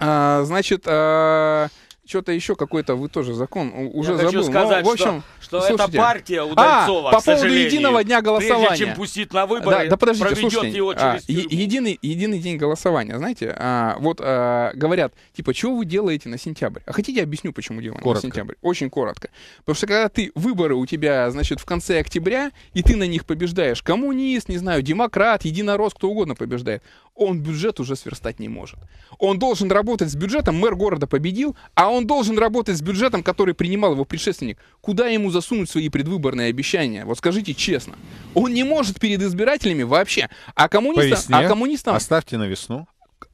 А, значит, а, что-то еще какой-то вы тоже закон уже Я забыл. Хочу ну, сказать, Но, в общем, что, что слушайте. это партия а, Удальцова, а, по поводу единого дня голосования. Прежде чем пустить на выборы, да, да подождите, проведет слушайте, его а, через а, единый, единый день голосования, знаете, а, вот а, говорят, типа, чего вы делаете на сентябрь? А хотите, я объясню, почему делаем коротко. на сентябрь? Очень коротко. Потому что когда ты выборы у тебя, значит, в конце октября, и ты на них побеждаешь, коммунист, не знаю, демократ, единорос, кто угодно побеждает он бюджет уже сверстать не может. Он должен работать с бюджетом, мэр города победил, а он должен работать с бюджетом, который принимал его предшественник. Куда ему засунуть свои предвыборные обещания? Вот скажите честно. Он не может перед избирателями вообще. А коммунистам... А коммунистам... Оставьте на весну.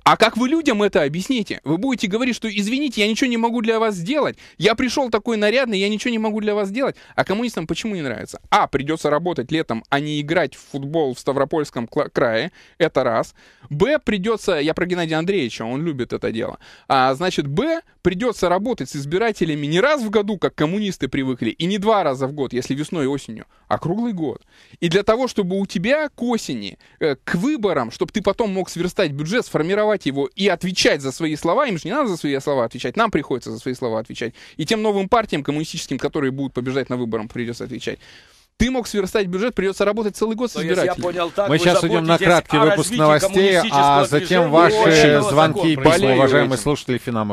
А как вы людям это объясните? Вы будете говорить, что извините, я ничего не могу для вас сделать. Я пришел такой нарядный, я ничего не могу для вас сделать. А коммунистам почему не нравится? А, придется работать летом, а не играть в футбол в Ставропольском крае. Это раз. Б, придется... Я про Геннадия Андреевича, он любит это дело. А, значит, Б, придется работать с избирателями не раз в году, как коммунисты привыкли, и не два раза в год, если весной и осенью, а круглый год. И для того, чтобы у тебя к осени, э, к выборам, чтобы ты потом мог сверстать бюджет, сформировать критиковать его и отвечать за свои слова. Им же не надо за свои слова отвечать, нам приходится за свои слова отвечать. И тем новым партиям коммунистическим, которые будут побеждать на выборах, придется отвечать. Ты мог сверстать бюджет, придется работать целый год с избирателями. Я понял, так, Мы сейчас идем на краткий выпуск новостей, а затем движения. ваши звонки и письма, уважаемые слушатели Финам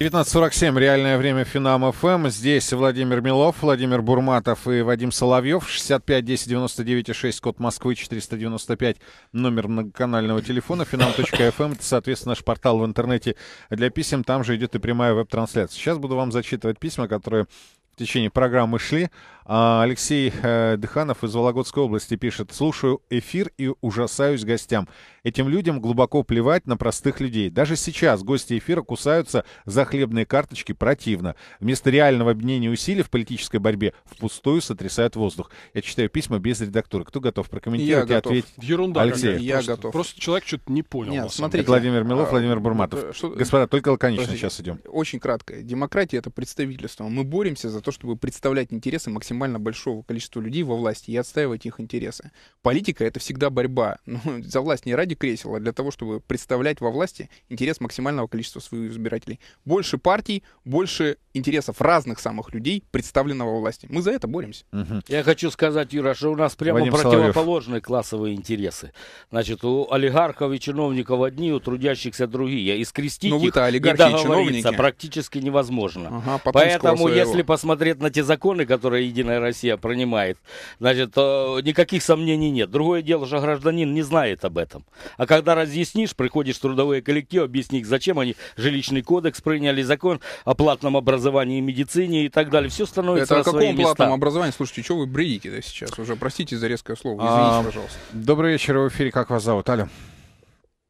19.47, реальное время Финам ФМ. Эм. Здесь Владимир Милов, Владимир Бурматов и Вадим Соловьев. 65 10 99 6, код Москвы, 495, номер многоканального телефона, finam.fm. Эм. Это, соответственно, наш портал в интернете для писем. Там же идет и прямая веб-трансляция. Сейчас буду вам зачитывать письма, которые в течение программы шли. А, Алексей э, Дыханов из Вологодской области пишет. Слушаю эфир и ужасаюсь гостям. Этим людям глубоко плевать на простых людей. Даже сейчас гости эфира кусаются за хлебные карточки противно. Вместо реального объединения усилий в политической борьбе впустую сотрясают воздух. Я читаю письма без редактуры. Кто готов прокомментировать Я и готов. ответить? Ерунда. Алексей. Я просто, готов. Просто человек что-то не понял. Нет, смотрите. Это Владимир Милов, а, Владимир Бурматов. Э, э, что, Господа, только лаконично Подождите. сейчас идем. Очень кратко. Демократия — это представительство. Мы боремся за то, чтобы представлять интересы максимально максимально большого количества людей во власти и отстаивать их интересы. Политика — это всегда борьба. Ну, за власть не ради кресел, а для того, чтобы представлять во власти интерес максимального количества своих избирателей. Больше партий, больше интересов разных самых людей, представленного во власти. Мы за это боремся. Угу. Я хочу сказать, Юра, что у нас прямо Вадим противоположные Соловьев. классовые интересы. Значит, у олигархов и чиновников одни, у трудящихся другие. И скрестить Но ну, их и договориться и практически невозможно. Ага, Поэтому, если посмотреть на те законы, которые едино Единая Россия принимает, значит, э, никаких сомнений нет. Другое дело, что гражданин не знает об этом. А когда разъяснишь, приходишь в трудовой коллектив, объяснишь, зачем они жилищный кодекс приняли, закон о платном образовании и медицине и так далее, все становится Это о каком платном образовании? Слушайте, что вы бредите то сейчас уже? Простите за резкое слово, извините, а, пожалуйста. Добрый вечер, в эфире, как вас зовут? Алло.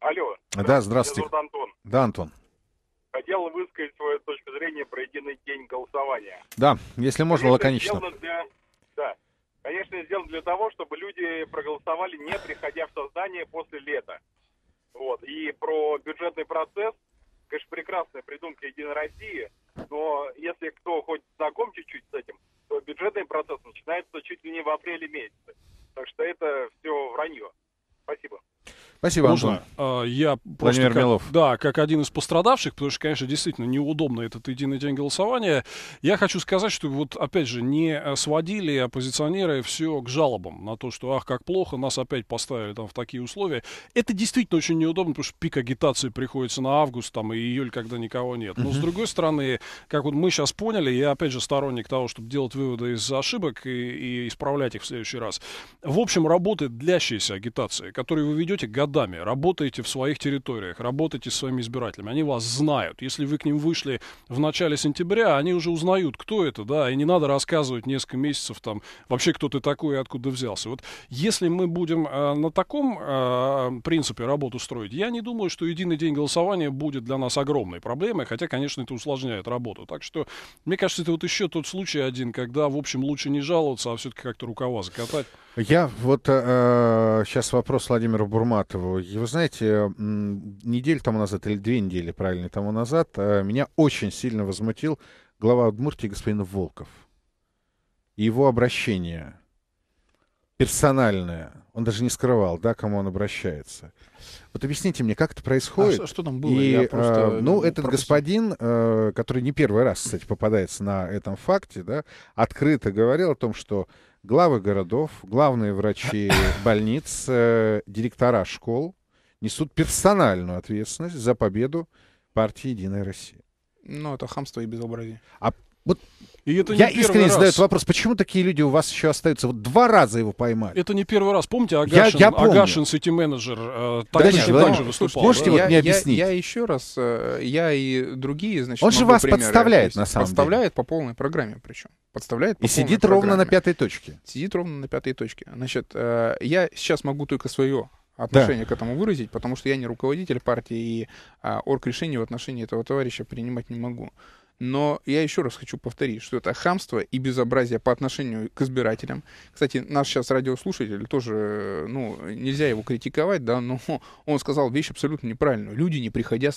Алло. Да, здравствуйте. Меня зовут Антон. Да, Антон. Хотел высказать свою точку зрения про единый день голосования. Да, если можно, конечно, лаконично. Для, да, конечно, сделано для того, чтобы люди проголосовали, не приходя в создание после лета. Вот. И про бюджетный процесс, конечно, прекрасная придумка Единой России, но если кто хоть знаком чуть-чуть с этим, то бюджетный процесс начинается чуть ли не в апреле месяце. Так что это все вранье. Спасибо. Спасибо, Можно. Антон. А, я просто как, Да, как один из пострадавших, потому что, конечно, действительно неудобно этот единый день голосования. Я хочу сказать, что вот, опять же, не сводили оппозиционеры все к жалобам на то, что, ах, как плохо, нас опять поставили там в такие условия. Это действительно очень неудобно, потому что пик агитации приходится на август там, и июль, когда никого нет. Но, uh с другой стороны, как вот мы сейчас поняли, я, опять же, сторонник того, чтобы делать выводы из ошибок и, и исправлять их в следующий раз. В общем, работает длящаяся агитация, которую вы ведете год годами. Работаете в своих территориях, работаете с своими избирателями. Они вас знают. Если вы к ним вышли в начале сентября, они уже узнают, кто это, да, и не надо рассказывать несколько месяцев там вообще, кто ты такой и откуда взялся. Вот если мы будем э, на таком э, принципе работу строить, я не думаю, что единый день голосования будет для нас огромной проблемой, хотя, конечно, это усложняет работу. Так что, мне кажется, это вот еще тот случай один, когда, в общем, лучше не жаловаться, а все-таки как-то рукава закатать. Я вот э, сейчас э, вопрос Владимиру Бурматову. вы знаете, неделю тому назад, или две недели, правильно, тому назад, э, меня очень сильно возмутил глава Удмуртии господин Волков. его обращение персональное. Он даже не скрывал, да, кому он обращается. Вот объясните мне, как это происходит? А что, что там было? И, Я э, просто... э, ну, этот пропустил. господин, э, который не первый раз, кстати, попадается на этом факте, да, открыто говорил о том, что главы городов, главные врачи больниц, э, директора школ несут персональную ответственность за победу партии «Единая Россия». Ну, это хамство и безобразие. А вот и это не Я искренне раз. задаю этот вопрос, почему такие люди у вас еще остаются? Вот два раза его поймали. Это не первый раз. Помните, Агашин, я, я помню. Агашин City Manager, э, так, да, нет, же выступал. Можете да? вот я, мне объяснить? Я, я еще раз, э, я и другие, значит, Он же вас примеры, подставляет, на самом подставляет деле. Подставляет по полной программе причем. Подставляет по И сидит программе. ровно на пятой точке. Сидит ровно на пятой точке. Значит, э, я сейчас могу только свое отношение да. к этому выразить, потому что я не руководитель партии, и а, орг решение в отношении этого товарища принимать не могу. Но я еще раз хочу повторить, что это хамство и безобразие по отношению к избирателям. Кстати, наш сейчас радиослушатель тоже, э, ну, нельзя его критиковать, да, но он сказал вещь абсолютно неправильную. Люди, не приходя в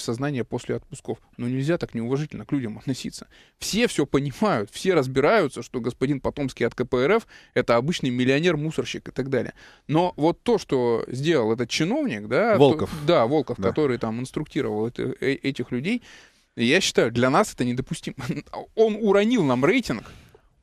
сознание после отпусков. Ну, нельзя так неуважительно к людям относиться. Все все понимают, все разбираются, что господин Потомский от КПРФ — это обычный миллионер-мусорщик и так далее. Но вот то, что сделал этот чиновник, да... Волков. То, да, Волков, да. который там инструктировал это, э, этих людей, я считаю, для нас это недопустимо. Он уронил нам рейтинг,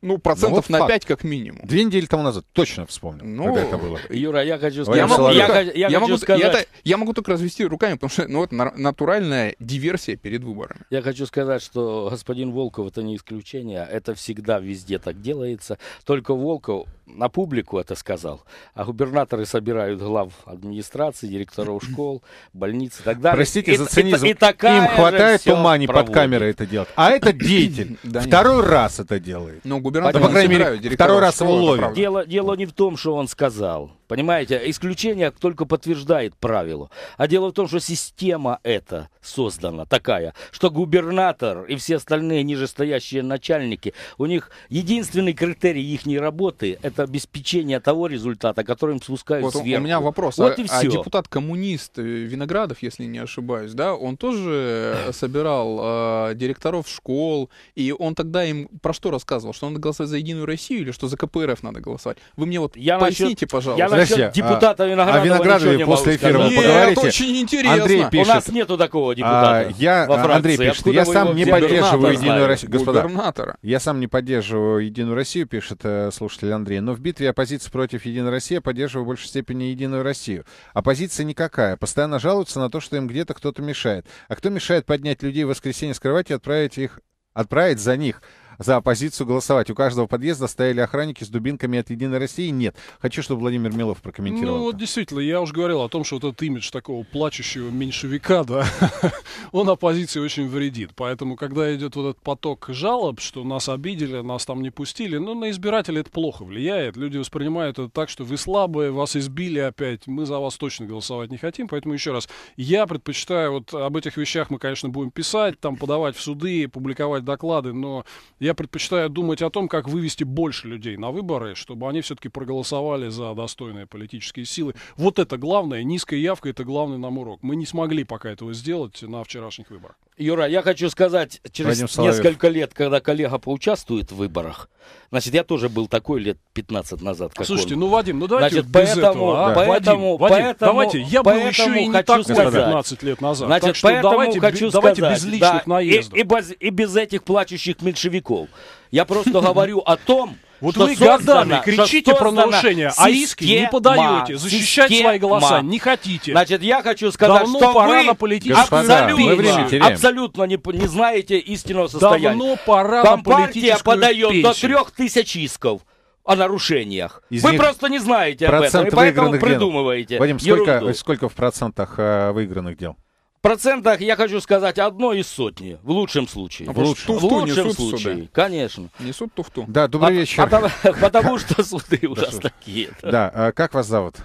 ну, процентов ну, вот на факт. 5 как минимум. Две недели тому назад точно вспомнил, ну, когда это было. Юра, я хочу сказать... Я могу, только развести руками, потому что ну, вот натуральная диверсия перед выборами. Я хочу сказать, что господин Волков это не исключение. Это всегда везде так делается. Только Волков на публику это сказал. А губернаторы собирают глав администрации, директоров школ, больниц и так далее. Простите и, за цинизм. И, и, и Им хватает ума не под камерой это делать. А этот деятель. Второй раз это делает. Ну, губернатор. Да, по крайней мере, второй раз его ловит. Дело, дело не в том, что он сказал. Понимаете, исключение только подтверждает правило. А дело в том, что система эта создана такая, что губернатор и все остальные нижестоящие начальники, у них единственный критерий их работы – это обеспечение того результата, который им спускают вот сверху. У меня вопрос. Вот а, и все. А депутат-коммунист э, Виноградов, если не ошибаюсь, да, он тоже э, собирал э, директоров школ, и он тогда им про что рассказывал? Что надо голосовать за Единую Россию или что за КПРФ надо голосовать? Вы мне вот я поясните, насчет, пожалуйста. Я Подожди, насчет депутата а, Виноградова, о Виноградове после эфира вы поговорите. это очень интересно. Андрей пишет. У нас нету такого а, депутата а, я, во Франции. Андрей пишет, Откуда я сам не поддерживаю Единую Россию. Господа, я сам не поддерживаю Единую Россию, пишет э, слушатель Андрей. Но в битве оппозиции против Единой России я поддерживаю в большей степени Единую Россию. Оппозиция никакая. Постоянно жалуются на то, что им где-то кто-то мешает. А кто мешает поднять людей в воскресенье с кровати и отправить их отправить за них за оппозицию голосовать. У каждого подъезда стояли охранники с дубинками от «Единой России». Нет. Хочу, чтобы Владимир Милов прокомментировал. Ну, вот действительно, я уже говорил о том, что вот этот имидж такого плачущего меньшевика, да, он оппозиции очень вредит. Поэтому, когда идет вот этот поток жалоб, что нас обидели, нас там не пустили, ну, на избирателей это плохо влияет. Люди воспринимают это так, что вы слабые, вас избили опять, мы за вас точно голосовать не хотим. Поэтому еще раз, я предпочитаю, вот об этих вещах мы, конечно, будем писать, там подавать в суды, публиковать доклады, но я я предпочитаю думать о том, как вывести больше людей на выборы, чтобы они все-таки проголосовали за достойные политические силы. Вот это главное, низкая явка это главный нам урок. Мы не смогли пока этого сделать на вчерашних выборах. Юра, я хочу сказать, через несколько лет, когда коллега поучаствует в выборах, значит, я тоже был такой лет 15 назад. Как Слушайте, он. ну, Вадим, ну давайте значит, без поэтому, этого. А? Да. Поэтому, Вадим, поэтому, давайте, я был еще и не так сказать. 15 лет назад. Значит, так что поэтому давайте, хочу давайте сказать, без личных да, наездов. И, и, без, и без этих плачущих меньшевиков слов. Я просто говорю о том, вот что вы годами кричите про нарушения, а иски не подаете, защищать свои голоса не хотите. Значит, я хочу сказать, Давно что пора вы на политическую абсолютно, Господа, абсолютно не, не знаете истинного состояния. Давно пора Компартия на подает печень. до трех тысяч исков о нарушениях. Из Вы просто не знаете об этом, и поэтому придумываете. Дел. Вадим, сколько, сколько в процентах э, выигранных дел? процентах я хочу сказать одно из сотни, в лучшем случае. А в лучшем, туфту в лучшем случае, сюда. конечно. Несут туфту. Да, добрый а, вечер. Потому, потому что суды у нас такие. Да, а как вас зовут?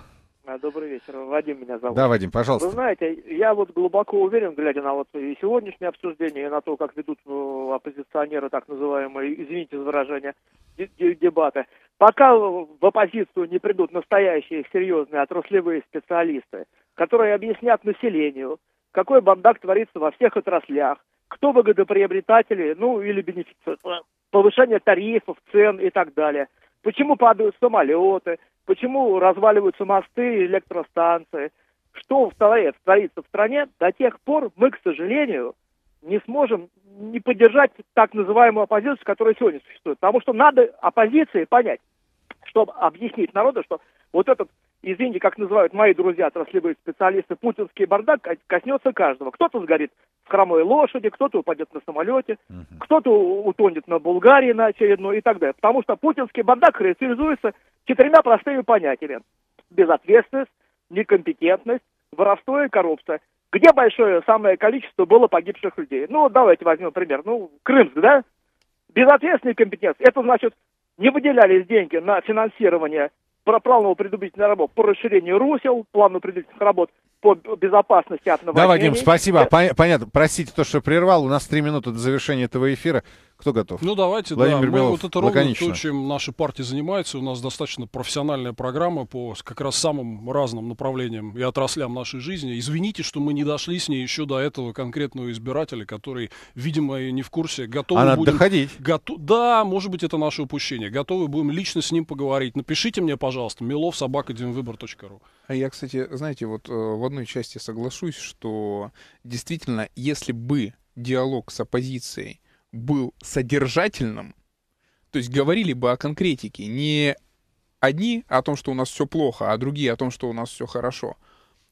А, добрый вечер, Вадим меня зовут. Да, Вадим, пожалуйста. Вы знаете, я вот глубоко уверен, глядя на вот и сегодняшнее обсуждение, и на то, как ведут ну, оппозиционеры, так называемые, извините за выражение, дебаты. Пока в оппозицию не придут настоящие, серьезные, отраслевые специалисты, которые объяснят населению, какой бардак творится во всех отраслях, кто выгодоприобретатели, ну или бенефициары, э, повышение тарифов, цен и так далее. Почему падают самолеты, почему разваливаются мосты и электростанции. Что в стране творится в стране, до тех пор мы, к сожалению, не сможем не поддержать так называемую оппозицию, которая сегодня существует. Потому что надо оппозиции понять, чтобы объяснить народу, что вот этот извините, как называют мои друзья, отраслевые специалисты, путинский бардак коснется каждого. Кто-то сгорит в хромой лошади, кто-то упадет на самолете, uh кто-то утонет на Булгарии на очередной и так далее. Потому что путинский бардак характеризуется четырьмя простыми понятиями. Безответственность, некомпетентность, воровство и коррупция. Где большое самое количество было погибших людей? Ну, давайте возьмем пример. Ну, Крымск, да? Безответственная компетенция. Это значит, не выделялись деньги на финансирование про планового предупредительного работ по расширению русел, плану предупредительных работ по безопасности от наводнений. Да, Вадим, спасибо. Э, Пон- понятно. Простите то, что прервал. У нас три минуты до завершения этого эфира. Кто готов? Ну, давайте, Владимир да. Белов, мы вот это ровно то, чем наши партии занимаются. У нас достаточно профессиональная программа по как раз самым разным направлениям и отраслям нашей жизни. Извините, что мы не дошли с ней еще до этого конкретного избирателя, который, видимо, не в курсе. Готовы а будем... доходить. Готов... Да, может быть, это наше упущение. Готовы будем лично с ним поговорить. Напишите мне, пожалуйста, милов собака ру. А я, кстати, знаете, вот э, в одной части соглашусь, что действительно, если бы диалог с оппозицией был содержательным, то есть говорили бы о конкретике, не одни о том, что у нас все плохо, а другие о том, что у нас все хорошо,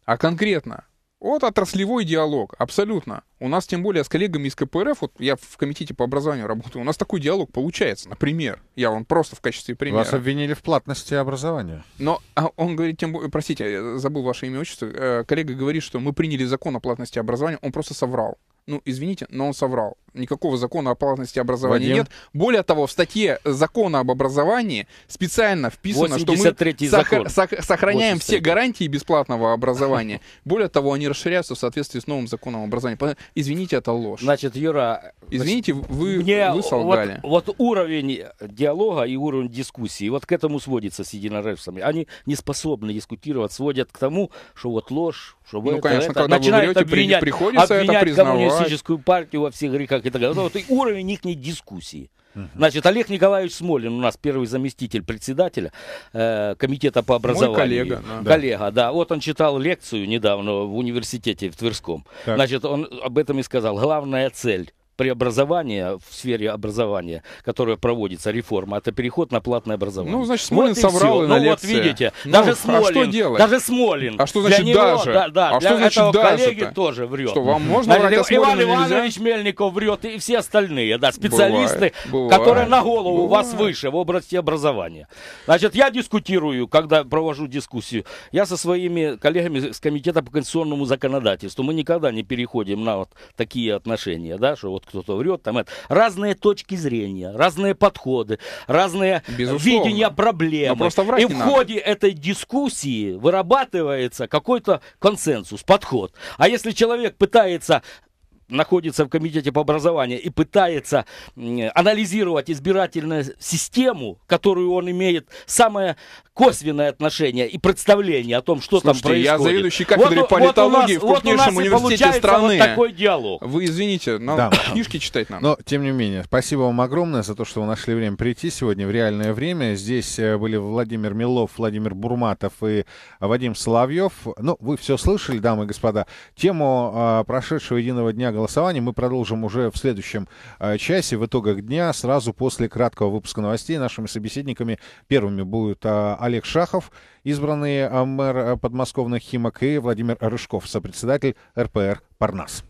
а конкретно. Вот отраслевой диалог, абсолютно. У нас тем более с коллегами из КПРФ, вот я в комитете по образованию работаю, у нас такой диалог получается, например. Я вам просто в качестве примера. Вас обвинили в платности образования. Но а он говорит, тем более, простите, я забыл ваше имя, отчество. Э, коллега говорит, что мы приняли закон о платности образования, он просто соврал. Ну, извините, но он соврал. Никакого закона о платности образования Вадим. нет. Более того, в статье закона об образовании специально вписано, что мы сохра- сох- сохраняем все гарантии бесплатного образования. Более того, они расширяются в соответствии с новым законом образования. Извините, это ложь. Значит, Юра... Извините, вы, мне вы солгали. Вот, вот уровень диалога и уровень дискуссии, вот к этому сводится с единорожцами. Они не способны дискутировать, сводят к тому, что вот ложь, что ну, это, конечно, это. когда Начинают вы врете, обвинять, приходится обвинять это признавать. коммунистическую партию во всех грехах и так далее. Вот уровень их дискуссии. Значит, Олег Николаевич Смолин у нас первый заместитель председателя э, комитета по образованию. Мой коллега. Да. Коллега, да. Вот он читал лекцию недавно в университете в Тверском. Так. Значит, он об этом и сказал. Главная цель преобразование в сфере образования, которое проводится, реформа, это переход на платное образование. Ну, значит, Смолин вот соврал и, и на Ну, лекции. вот видите, ну, даже Смолин, а что делать? даже Смолин. А что значит него, даже? Да, да, а для что значит этого даже коллеги -то? тоже врет. Что, вам можно значит, врать, а Иван Иванович нельзя? Мельников врет, и все остальные, да, специалисты, бывает, которые на голову бывает. вас выше в области образования. Значит, я дискутирую, когда провожу дискуссию, я со своими коллегами с Комитета по конституционному законодательству, мы никогда не переходим на вот такие отношения, да, что вот вот кто-то врет, там это. Разные точки зрения, разные подходы, разные Безусловно. видения проблемы. И в ходе надо. этой дискуссии вырабатывается какой-то консенсус, подход. А если человек пытается находится в комитете по образованию и пытается анализировать избирательную систему, которую он имеет самое косвенное отношение и представление о том, что Слушайте, там происходит. я заведующий кафедрой вот, политологии вот у нас, в крупнейшем вот университете страны. Вот такой диалог. Вы извините, нам да. книжки читать надо. Но, тем не менее, спасибо вам огромное за то, что вы нашли время прийти сегодня в реальное время. Здесь э, были Владимир Милов, Владимир Бурматов и Вадим Соловьев. Ну, вы все слышали, дамы и господа. Тему а, прошедшего единого дня голосования мы продолжим уже в следующем э, часе, в итогах дня, сразу после краткого выпуска новостей. Нашими собеседниками первыми будут э, Олег Шахов, избранный э, мэр э, подмосковных Химок, и Владимир Рыжков, сопредседатель РПР «Парнас».